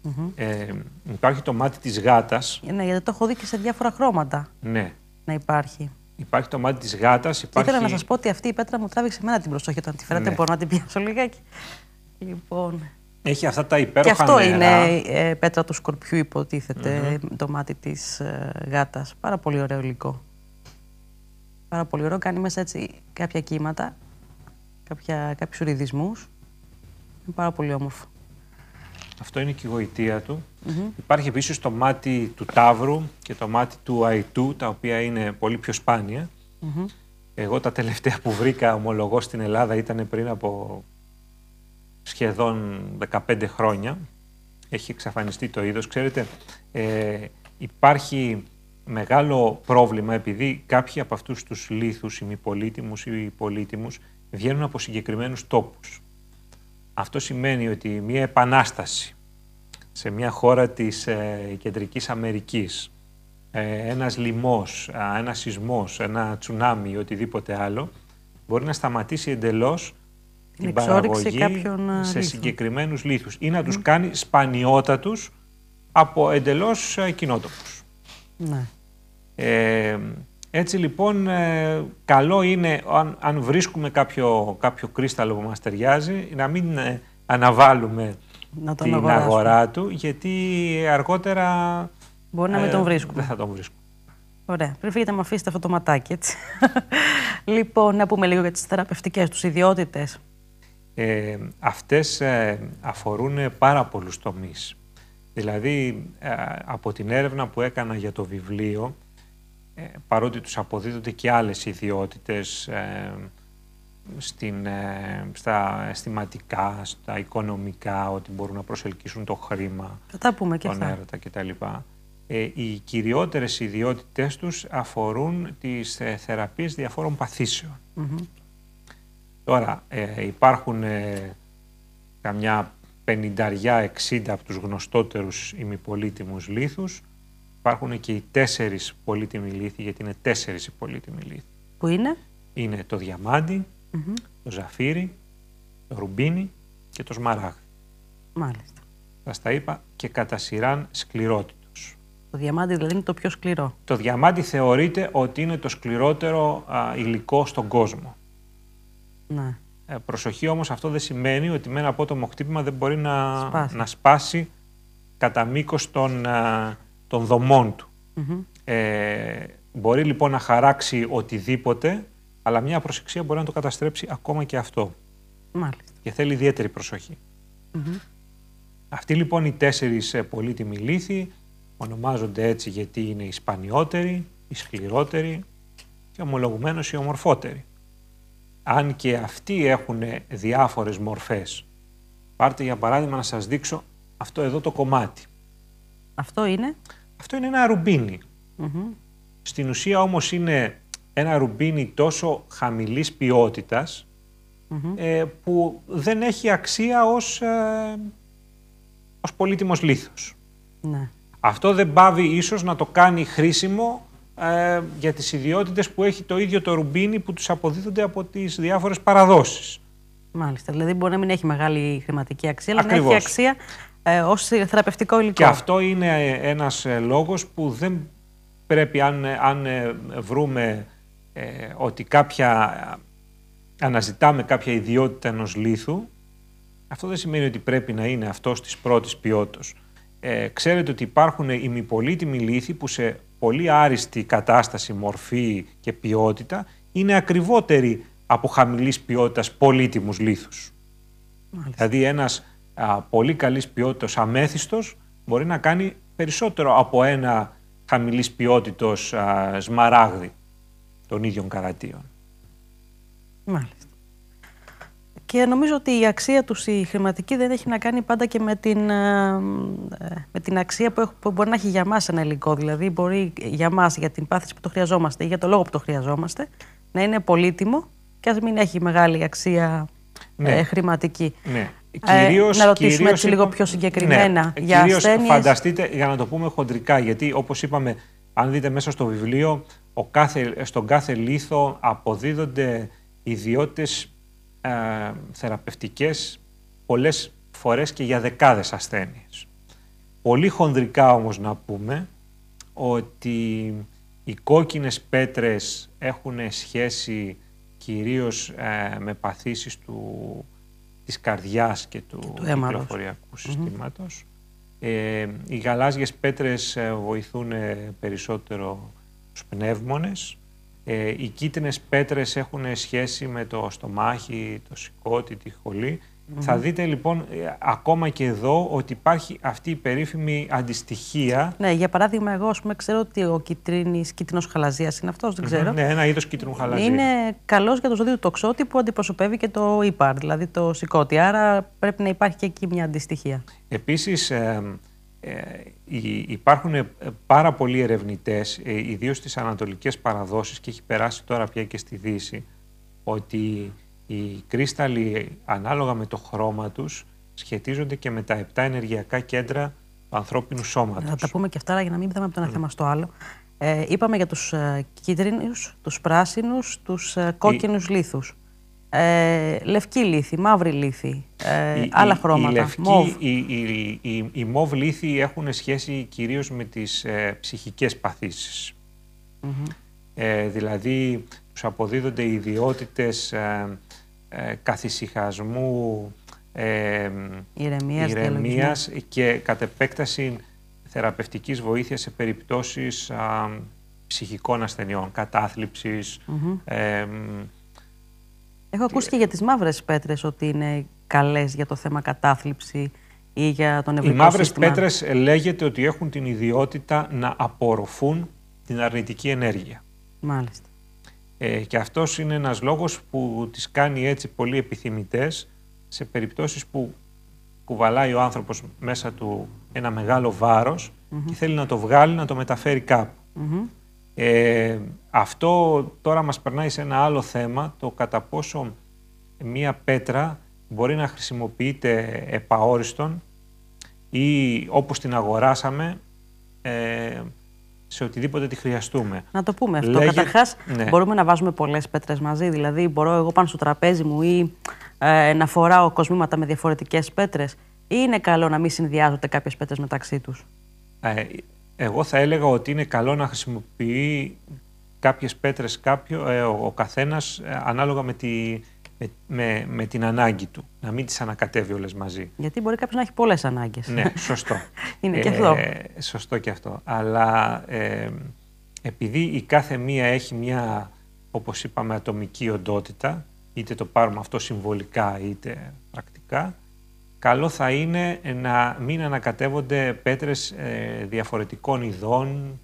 Mm -hmm. υπάρχει το μάτι της γάτας. Ε, ναι, γιατί το έχω δει και σε διάφορα χρώματα. Ναι. Να υπάρχει. Υπάρχει το μάτι της γάτας Υπάρχει... Ήθελα να σας πω ότι αυτή η πέτρα μου τράβηξε εμένα την προσοχή όταν τη φέρατε. Ναι. Μπορώ να την πιάσω λιγάκι. Λοιπόν. Έχει αυτά τα υπέροχα Και αυτό νερά. είναι ε, πέτρα του σκορπιού, υποτίθεται, το μάτι της ε, γάτας. Πάρα πολύ ωραίο υλικό. Πάρα πολύ ωραίο. Κάνει μέσα έτσι κάποια κύματα, κάποια, κάποιους ρυδισμού. Είναι πάρα πολύ όμορφο. Αυτό είναι και η γοητεία του. Υπάρχει επίσης το μάτι του τάβρου και το μάτι του αϊτού, τα οποία είναι πολύ πιο σπάνια. Εγώ τα τελευταία που βρήκα, ομολογώ, στην Ελλάδα ήταν πριν από σχεδόν 15 χρόνια. Έχει εξαφανιστεί το είδος. Ξέρετε, ε, υπάρχει μεγάλο πρόβλημα επειδή κάποιοι από αυτούς τους λίθους, οι ή οι πολύτιμους, βγαίνουν από συγκεκριμένους τόπους. Αυτό σημαίνει ότι μια επανάσταση σε μια χώρα της ε, Κεντρικής Αμερικής, ε, ένας λοιμός, ένας σεισμός, ένα τσουνάμι ή οτιδήποτε άλλο, μπορεί να σταματήσει εντελώς την παραγωγή σε ε, συγκεκριμένους λίθους ή να τους κάνει σπανιότατους από εντελώς κοινότοπους. Ναι. Έτσι λοιπόν ε, καλό είναι αν, αν βρίσκουμε κάποιο, κάποιο κρίσταλο που μας ταιριάζει να μην ε, αναβάλουμε την αγορά του γιατί αργότερα Μπορεί να μην ε, τον βρίσκουμε. Δεν θα τον βρίσκουμε. Ωραία. Πριν φύγετε, μου αφήσετε αυτό το ματάκι έτσι. λοιπόν, να πούμε λίγο για τις θεραπευτικές τους ιδιότητες. Ε, αυτές αφορούν πάρα πολλούς τομείς. Δηλαδή, από την έρευνα που έκανα για το βιβλίο, ε, παρότι τους αποδίδονται και άλλες ιδιότητες ε, στην, ε, στα αισθηματικά, στα οικονομικά, ότι μπορούν να προσελκύσουν το χρήμα, θα τα πούμε και τον έρωτα κτλ. οι κυριότερες ιδιότητες τους αφορούν τις ε, διαφόρων παθήσεων. Τώρα, υπάρχουν καμιά πενηνταριά, εξήντα από τους γνωστότερους ημιπολίτιμους λίθους, υπάρχουν και οι τέσσερις πολύτιμοι λίθοι, γιατί είναι τέσσερις οι πολύτιμοι λίθοι. Που είναι? Είναι το διαμαντι το ζαφύρι, το ρουμπίνι και το σμαράγδι. Μάλιστα. Θα τα είπα και κατά σειράν σκληρότητος. Το διαμάντι δηλαδή είναι το πιο σκληρό. Το διαμάντι θεωρείται ότι είναι το σκληρότερο υλικό στον κόσμο. Ναι. Ε, προσοχή όμως αυτό δεν σημαίνει ότι με ένα απότομο χτύπημα δεν μπορεί να σπάσει, να σπάσει κατά μήκος των των δομών του. Ε, μπορεί λοιπόν να χαράξει οτιδήποτε, αλλά μια προσεξία μπορεί να το καταστρέψει ακόμα και αυτό. Μάλιστα. Και θέλει ιδιαίτερη προσοχή. Αυτοί λοιπόν οι τέσσερις ε, πολύτιμοι λύθοι ονομάζονται έτσι γιατί είναι οι σπανιότεροι, οι σκληρότεροι και ομολογουμένως οι ομορφότεροι. Αν και αυτοί έχουν ε, διάφορες μορφές. Πάρτε για παράδειγμα να σας δείξω αυτό εδώ το κομμάτι. Αυτό είναι? Αυτό είναι ένα Στην ουσία όμως είναι ένα ρουμπίνι τόσο χαμηλής ε, που δεν έχει αξία ως, ε, ως πολύτιμος λίθος. Ναι. Αυτό δεν πάβει ίσως να το κάνει χρήσιμο ε, για τις ιδιότητες που έχει το ίδιο το ρουμπίνι που τους αποδίδονται από τις διάφορες παραδόσεις. Μάλιστα. Δηλαδή μπορεί να μην έχει μεγάλη χρηματική αξία, αλλά να έχει αξία ε, ως θεραπευτικό υλικό. Και αυτό είναι ε, ένας ε, λόγος που δεν πρέπει αν, ε, αν βρούμε ότι κάποια, αναζητάμε κάποια ιδιότητα ενός λίθου, αυτό δεν σημαίνει ότι πρέπει να είναι αυτός της πρώτης ποιότητας. ξέρετε ότι υπάρχουν ημιπολίτιμοι λίθοι που σε πολύ άριστη κατάσταση, μορφή και ποιότητα είναι ακριβότεροι από χαμηλής ποιότητας πολύτιμους λίθους. Δηλαδή ένας α, πολύ καλής ποιότητας αμέθιστος μπορεί να κάνει περισσότερο από ένα χαμηλής ποιότητος σμαράγδι των ίδιων καρατίων. Μάλιστα. Και νομίζω ότι η αξία τους η χρηματική δεν έχει να κάνει πάντα και με την, με την αξία που, μπορεί να έχει για μας ένα υλικό. Δηλαδή μπορεί για μας, για την πάθηση που το χρειαζόμαστε ή για το λόγο που το χρειαζόμαστε, να είναι πολύτιμο και ας μην έχει μεγάλη αξία ναι. Ε, χρηματική. Ναι. Ε, κυρίως, να ρωτήσουμε έτσι λίγο πιο ναι. συγκεκριμένα ναι. για κυρίως, Φανταστείτε, για να το πούμε χοντρικά, γιατί όπως είπαμε, αν δείτε μέσα στο βιβλίο, ο κάθε, στον κάθε λίθο αποδίδονται ιδιότητες ε, θεραπευτικές πολλές φορές και για δεκάδες ασθένειες. Πολύ χονδρικά όμως να πούμε ότι οι κόκκινες πέτρες έχουν σχέση κυρίως ε, με παθήσεις του, της καρδιάς και του, και του κυκλοφοριακού συστήματος. Ε, οι γαλάζιες πέτρες ε, βοηθούν περισσότερο τους πνεύμονες. Ε, οι κίτρινες πέτρες έχουν σχέση με το στομάχι, το σηκώτη, τη χολή Mm-hmm. Θα δείτε λοιπόν ε, ακόμα και εδώ ότι υπάρχει αυτή η περίφημη αντιστοιχία. Ναι, για παράδειγμα, εγώ ας πούμε, ξέρω ότι ο κυτρίνης κίτρινος χαλαζίας είναι αυτός, δεν ξερω ναι, ένα είδος κίτρινου χαλαζία. Είναι καλός για το ζώδιο του τοξότη που αντιπροσωπεύει και το ύπαρ, δηλαδή το σηκώτη. Άρα πρέπει να υπάρχει και εκεί μια αντιστοιχία. Επίσης, ε, ε, υπάρχουν ε, πάρα πολλοί ερευνητές, ε, ιδίως στις ανατολικές παραδόσεις και έχει περάσει τώρα πια και στη Δύση, ότι οι κρίσταλοι, ανάλογα με το χρώμα τους, σχετίζονται και με τα επτά ενεργειακά κέντρα του ανθρώπινου σώματος. Θα τα πούμε και αυτά, για να μην πηγαίνουμε από το ένα ναι. θέμα στο άλλο. Ε, είπαμε για τους ε, κίτρινους, τους πράσινους, τους ε, κόκκινους λίθους. Ε, λευκή λίθη, μαύρη λίθη, ε, άλλα χρώματα, η μοβ. Οι μοβ λίθοι έχουν σχέση κυρίως με τις ε, ψυχικές παθήσεις. Ε, δηλαδή, τους αποδίδονται ιδιότητες ε, ε, καθησυχασμού, ε, ηρεμίας, και κατ' επέκταση θεραπευτικής βοήθειας σε περιπτώσεις ψυχικών ασθενειών, Έχω ακούσει και για τις μαύρες πέτρες ότι είναι καλές για το θέμα κατάθλιψη ή για τον ευρικό Οι μαύρες πέτρες λέγεται ότι έχουν την ιδιότητα να απορροφούν την αρνητική ενέργεια. Μάλιστα. Ε, και αυτός είναι ένας λόγος που τις κάνει έτσι πολύ επιθυμητές σε περιπτώσεις που κουβαλάει ο άνθρωπος μέσα του ένα μεγάλο βάρος και θέλει να το βγάλει, να το μεταφέρει κάπου. Ε, αυτό τώρα μας περνάει σε ένα άλλο θέμα, το κατά πόσο μία πέτρα μπορεί να χρησιμοποιείται επαόριστον ή όπως την αγοράσαμε, ε, σε οτιδήποτε τη χρειαστούμε. Να το πούμε αυτό. Λέγε... Καταρχάς, ναι. μπορούμε να βάζουμε πολλές πέτρες μαζί. Δηλαδή, μπορώ εγώ πάνω στο τραπέζι μου ή ε, να φοράω κοσμήματα με διαφορετικές πέτρες. Ή είναι καλό να μην συνδυάζονται κάποιες πέτρες μεταξύ τους. Ε, εγώ θα έλεγα ότι είναι καλό να χρησιμοποιεί κάποιες πέτρες ε, ο, ο καθένας ε, ανάλογα με τη με, με, την ανάγκη του. Να μην τις ανακατεύει όλες μαζί. Γιατί μπορεί κάποιος να έχει πολλές ανάγκες. Ναι, σωστό. Είναι και ε, αυτό. Ε, σωστό και αυτό. Αλλά ε, επειδή η κάθε μία έχει μια, όπως είπαμε, ατομική οντότητα, είτε το πάρουμε αυτό συμβολικά είτε πρακτικά, καλό θα είναι να μην ανακατεύονται πέτρες ε, διαφορετικών ειδών,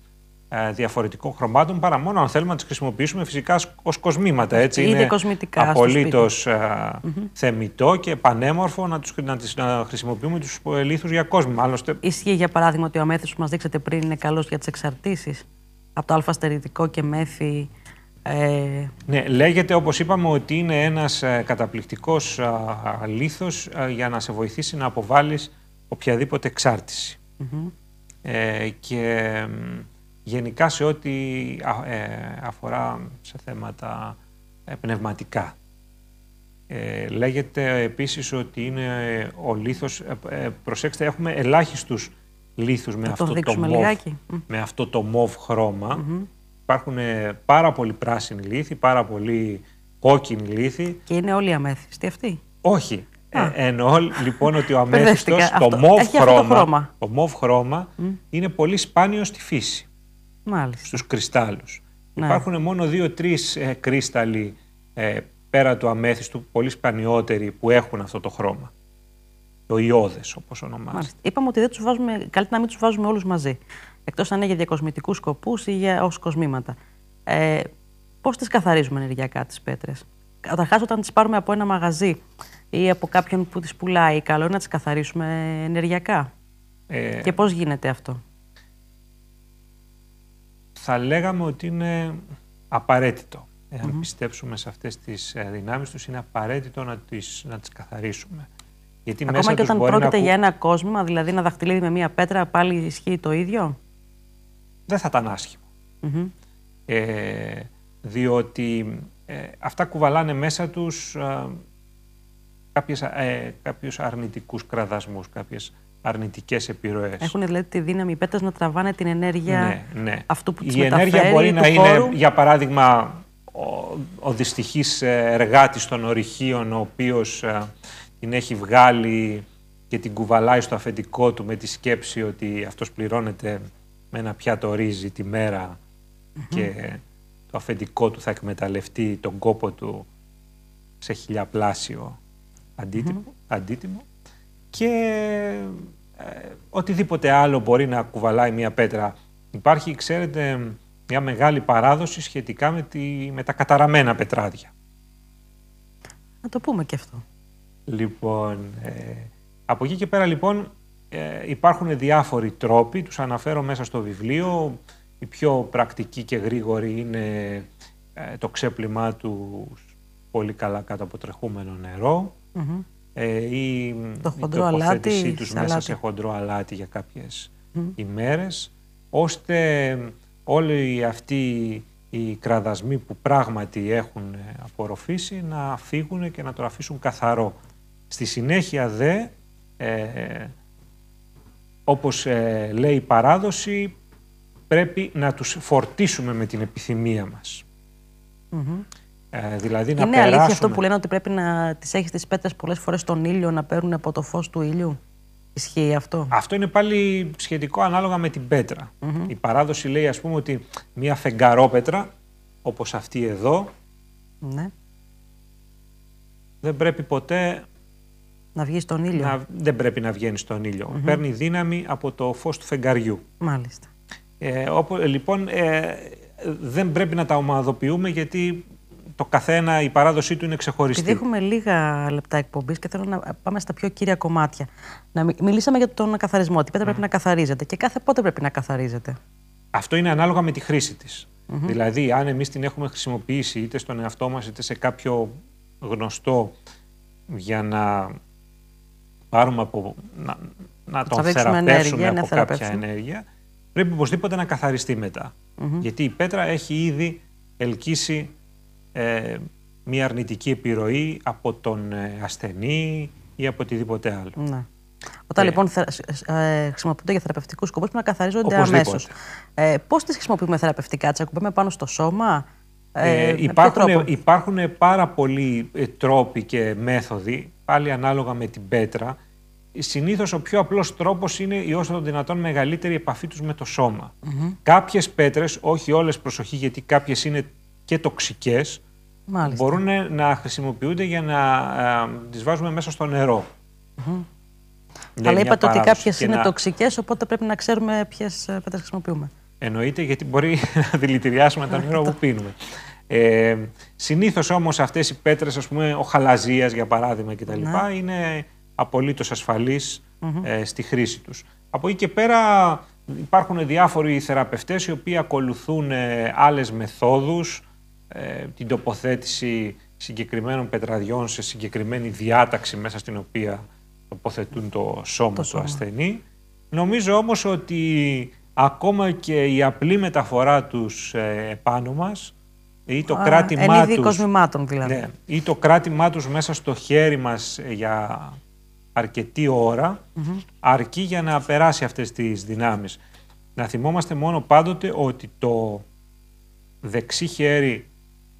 ε, διαφορετικών χρωμάτων παρά μόνο αν θέλουμε να τις χρησιμοποιήσουμε φυσικά ως κοσμήματα. Έτσι είναι κοσμητικά απολύτως ε, θεμητό και πανέμορφο να, τους, να, τις, να χρησιμοποιούμε τους ε, λίθους για κόσμημα. Άλλωστε... Ισχύει για παράδειγμα ότι ο μέθος που μας δείξατε πριν είναι καλός για τις εξαρτήσεις από το αλφαστερητικό και μέθη. Ε... Ναι, λέγεται όπως είπαμε ότι είναι ένας καταπληκτικός α, για να σε βοηθήσει να αποβάλεις οποιαδήποτε Ε, και γενικά σε ό,τι ε, αφορά σε θέματα ε, πνευματικά. Ε, λέγεται επίσης ότι είναι ε, ο λίθος, ε, προσέξτε έχουμε ελάχιστους λίθους με, αυτό το, μοβ, με αυτό το χρώμα. Mm Υπάρχουν πάρα πολύ πράσινοι λίθοι, πάρα πολύ κόκκινοι λίθοι. Και είναι όλοι αμέθιστοι αυτοί. Όχι. Ε, εννοώ λοιπόν ότι ο αμέθιστος, το μοβ χρώμα, το χρώμα είναι πολύ σπάνιο στη φύση. Μάλιστα. στους κρυστάλλους. Ναι. Υπάρχουν μόνο δύο-τρεις ε, κρύσταλλοι ε, πέρα του αμέθιστου, πολύ σπανιότεροι, που έχουν αυτό το χρώμα. Το ιόδες, όπως ονομάζεται. Μάλιστα. Είπαμε ότι δεν τους βάζουμε, καλύτερα να μην τους βάζουμε όλους μαζί. Εκτός αν είναι για διακοσμητικούς σκοπούς ή για ως κοσμήματα. Ε, Πώς τις καθαρίζουμε ενεργειακά τις πέτρες. Καταρχάς, όταν τις πάρουμε από ένα μαγαζί ή από κάποιον που τις πουλάει, καλό είναι να τις καθαρίσουμε ενεργειακά. Ε, και πώς γίνεται αυτό θα λέγαμε ότι είναι απαραίτητο. πιστέψουμε σε αυτές τις ε, δυνάμεις τους, είναι απαραίτητο να τις, να τις καθαρίσουμε. Γιατί Ακόμα μέσα και όταν πρόκειται για ένα κόσμο, δηλαδή να δαχτυλίδι με μία πέτρα, πάλι ισχύει το ίδιο. Δεν θα ήταν Ε, διότι ε, αυτά κουβαλάνε μέσα τους ε, κάποιες, ε, κάποιους αρνητικούς κραδασμούς, κάποιες αρνητικές επιρροές. Έχουν δηλαδή τη δύναμη οι να τραβάνε την ενέργεια ναι, ναι. αυτού που τις Η ενέργεια μπορεί να είναι, για παράδειγμα, ο, ο δυστυχής ε, εργάτης των ορυχείων, ο οποίος ε, την έχει βγάλει και την κουβαλάει στο αφεντικό του με τη σκέψη ότι αυτός πληρώνεται με ένα πιάτο ρύζι τη μέρα και το αφεντικό του θα εκμεταλλευτεί τον κόπο του σε χιλιαπλάσιο αντίτιμο, αντίτιμο. και ε, οτιδήποτε άλλο μπορεί να κουβαλάει μια πέτρα. Υπάρχει, ξέρετε, μια μεγάλη παράδοση σχετικά με, τα καταραμένα πετράδια. Να το πούμε και αυτό. Λοιπόν, ε, από εκεί και πέρα λοιπόν ε, υπάρχουν διάφοροι τρόποι, τους αναφέρω μέσα στο βιβλίο. Η πιο πρακτική και γρήγορη είναι το ξέπλυμά του πολύ καλά κάτω από τρεχούμενο ε, ή το η τους μέσα σε χοντρό αλάτι για κάποιες ημέρες, ώστε όλοι αυτοί οι κραδασμοί που πράγματι έχουν ε, απορροφήσει να φύγουν και να το αφήσουν καθαρό. Στη συνέχεια δε, ε, όπως ε, λέει η παράδοση, πρέπει να τους φορτίσουμε με την επιθυμία μας. Ε, δηλαδή να Είναι περάσουμε... αλήθεια αυτό που λένε ότι πρέπει να τις έχεις τις πέτρες πολλές φορές στον ήλιο να παίρνουν από το φως του ήλιου. Ισχύει αυτό. Αυτό είναι πάλι σχετικό ανάλογα με την πέτρα. Η παράδοση λέει ας πούμε ότι μια φεγγαρόπέτρα όπως αυτή εδώ ναι. δεν πρέπει ποτέ να βγει στον ήλιο. δεν πρέπει να βγαίνει στον ήλιο. Παίρνει δύναμη από το φως του φεγγαριού. Μάλιστα. Ε, ε, λοιπόν, ε, δεν πρέπει να τα ομαδοποιούμε γιατί το καθένα, η παράδοσή του είναι ξεχωριστή. Επειδή έχουμε λίγα λεπτά εκπομπής και θέλω να πάμε στα πιο κύρια κομμάτια. Να μιλήσαμε για τον καθαρισμό, ότι πέτρα πρέπει να καθαρίζεται και κάθε πότε πρέπει να καθαρίζεται. Αυτό είναι ανάλογα με τη χρήση της. Δηλαδή, αν εμείς την έχουμε χρησιμοποιήσει είτε στον εαυτό μας είτε σε κάποιο γνωστό για να πάρουμε από. να, να τον θεραπεύσουμε ενέργεια, από κάποια ενέργεια, πρέπει οπωσδήποτε να καθαριστεί μετά. Mm Γιατί η πέτρα έχει ήδη ελκύσει ε, μια αρνητική επιρροή από τον ε, ασθενή ή από οτιδήποτε άλλο. Ναι. Όταν ε, λοιπόν ε, χρησιμοποιούνται για θεραπευτικούς σκοπούς, πρέπει να καθαρίζονται αμέσως. Ε, Πώς τις χρησιμοποιούμε θεραπευτικά, τις ακουμπάμε πάνω στο σώμα, ε, υπάρχουν, υπάρχουν πάρα πολλοί τρόποι και μέθοδοι, πάλι ανάλογα με την πέτρα. Συνήθως ο πιο απλός τρόπος είναι η όσο το δυνατόν μεγαλύτερη επαφή τους με το σώμα. Mm -hmm. Κάποιες πέτρες, όχι όλες, προσοχή, γιατί κάποιες είναι και τοξικές μπορούν να χρησιμοποιούνται για να τι τις βάζουμε μέσα στο νερό. Mm Αλλά είπατε ότι κάποιε είναι να... τοξικές, οπότε πρέπει να ξέρουμε ποιες πέτρε ε, χρησιμοποιούμε. Εννοείται, γιατί μπορεί να δηλητηριάσουμε τα νερό που πίνουμε. Ε, Συνήθως όμως αυτές οι πέτρες, ας πούμε, ο χαλαζίας για παράδειγμα κτλ., ναι. είναι απολύτως ασφαλείς ε, στη χρήση τους. Από εκεί και πέρα υπάρχουν διάφοροι θεραπευτές οι οποίοι ακολουθούν ε, άλλες μεθόδους ε, την τοποθέτηση συγκεκριμένων πετραδιών σε συγκεκριμένη διάταξη μέσα στην οποία τοποθετούν το σώμα του ασθενή. Νομίζω όμως ότι ακόμα και η απλή μεταφορά τους ε, επάνω μας ή το Α, κράτημά τους, δηλαδή. Ναι, ή το κράτημά τους μέσα στο χέρι μας για αρκετή ώρα αρκεί για να περάσει αυτές τις δυνάμεις. Να θυμόμαστε μόνο πάντοτε ότι το δεξί χέρι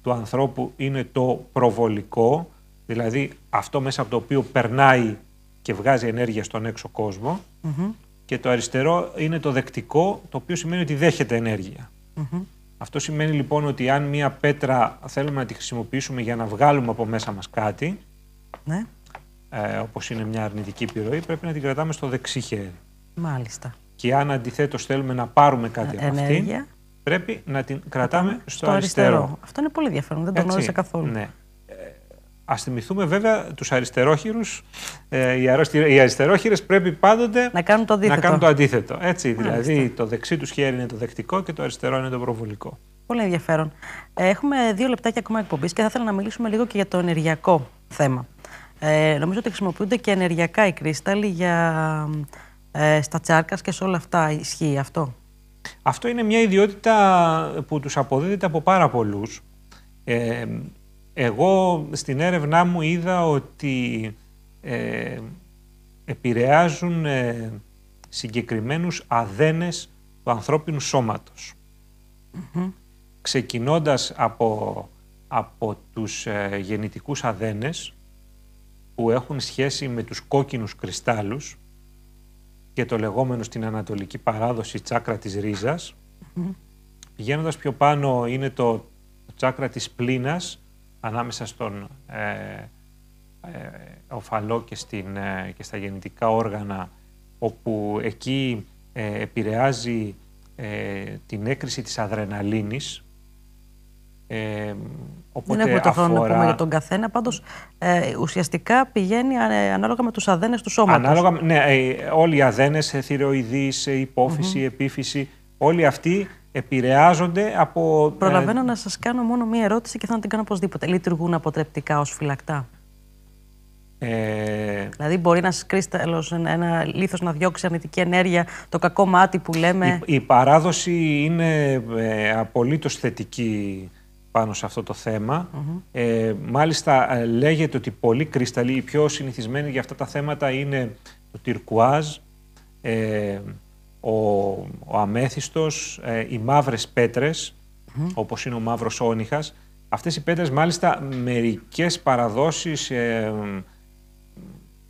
του ανθρώπου είναι το προβολικό, δηλαδή αυτό μέσα από το οποίο περνάει και βγάζει ενέργεια στον έξω και το αριστερό είναι το δεκτικό, το οποίο σημαίνει ότι δέχεται Αυτό σημαίνει λοιπόν ότι αν μία πέτρα θέλουμε να τη χρησιμοποιήσουμε για να βγάλουμε από μέσα μας κάτι, ναι. ε, όπως είναι μια αρνητική επιρροή, πρέπει να την κρατάμε στο δεξί χέρι. Μάλιστα. Και αν αντιθέτως θέλουμε να πάρουμε κάτι ε, από ενέργεια. αυτήν, πρέπει να την κρατάμε στο, αριστερό. Αυτό είναι πολύ ενδιαφέρον, δεν το γνώρισα καθόλου. Ναι. Ε, Ας θυμηθούμε βέβαια τους αριστερόχειρους. Ε, οι αριστερόχειρες πρέπει πάντοτε να κάνουν το αντίθετο. Να κάνουν το αντίθετο έτσι, δηλαδή το δεξί τους χέρι είναι το δεκτικό και το αριστερό είναι το προβολικό. Πολύ ενδιαφέρον. Ε, έχουμε δύο λεπτάκια ακόμα εκπομπής και θα ήθελα να μιλήσουμε λίγο και για το ενεργειακό θέμα. Ε, νομίζω ότι χρησιμοποιούνται και ενεργειακά οι κρύσταλλοι για, ε, στα τσάρκας και σε όλα αυτά. Ισχύει αυτό. Αυτό είναι μια ιδιότητα που τους αποδίδεται από πάρα πολλούς. Ε, εγώ στην έρευνά μου είδα ότι ε, επηρεάζουν ε, συγκεκριμένους αδένες του ανθρώπινου σώματος. Ξεκινώντας από, από τους ε, αδένες που έχουν σχέση με τους κόκκινους κρυστάλλους και το λεγόμενο στην ανατολική παράδοση τσάκρα της ρίζας. Mm πιο πάνω είναι το τσάκρα της πλήνας, ανάμεσα στον ε, ε οφαλό και, στην, ε, και στα γεννητικά όργανα, όπου εκεί ε, επηρεάζει την έκρηση της αδρεναλίνης, ε, οπότε Δεν έχουμε το αφορά... χρόνο να πούμε για τον καθένα. Πάντως, ε, ουσιαστικά πηγαίνει ε, ανάλογα με τους αδένες του σώματος. Ανάλογα, ναι, ε, όλοι οι αδένες, θηροειδή, ε, υπόφυση, mm επίφυση, όλοι αυτοί επηρεάζονται από. Προλαβαίνω ε... να σας κάνω μόνο μία ερώτηση και θα την κάνω οπωσδήποτε. Λειτουργούν αποτρεπτικά ως φυλακτά. Ε... Δηλαδή, μπορεί να κρίσταλος, ένα, ένα να διώξει αρνητική ενέργεια, το κακό μάτι που λέμε. Η, παράδοση είναι ε, απολύτως θετική πάνω σε αυτό το θέμα. Ε, μάλιστα ε, λέγεται ότι πολλοί κρυσταλλοί, οι πιο συνηθισμένοι για αυτά τα θέματα είναι το τυρκουάζ, ε, ο, ο οι μαύρες πέτρες, mm όπως είναι ο μαύρος όνυχας. Αυτές οι πέτρες μάλιστα μερικές παραδόσεις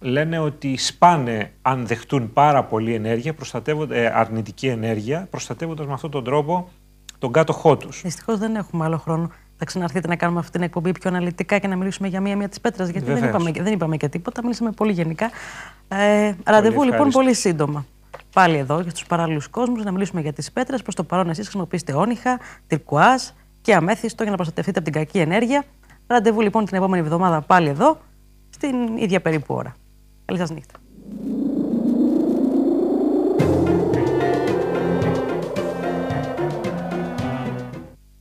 λένε ότι σπάνε αν δεχτούν πάρα πολύ ενέργεια, αρνητική ενέργεια, προστατεύοντας με αυτόν τον τρόπο τον κάτοχό τους. Δυστυχώς δεν έχουμε άλλο χρόνο. Θα ξαναρθείτε να κάνουμε αυτή την εκπομπή πιο αναλυτικά και να μιλήσουμε για μία-μία τη πέτρα. Γιατί δεν είπαμε, δεν είπαμε και τίποτα, μιλήσαμε πολύ γενικά. Ε, ραντεβού λοιπόν πολύ σύντομα. Πάλι εδώ για τους παράλληλους κόσμους να μιλήσουμε για τις πέτρες. Προς το παρόν, εσείς χρησιμοποιήστε όνυχα, τυρκουάς και αμέθιστο για να προστατευτείτε από την κακή ενέργεια. Ραντεβού λοιπόν την επόμενη εβδομάδα πάλι εδώ, στην ίδια περίπου ώρα. Καλή σας νύχτα.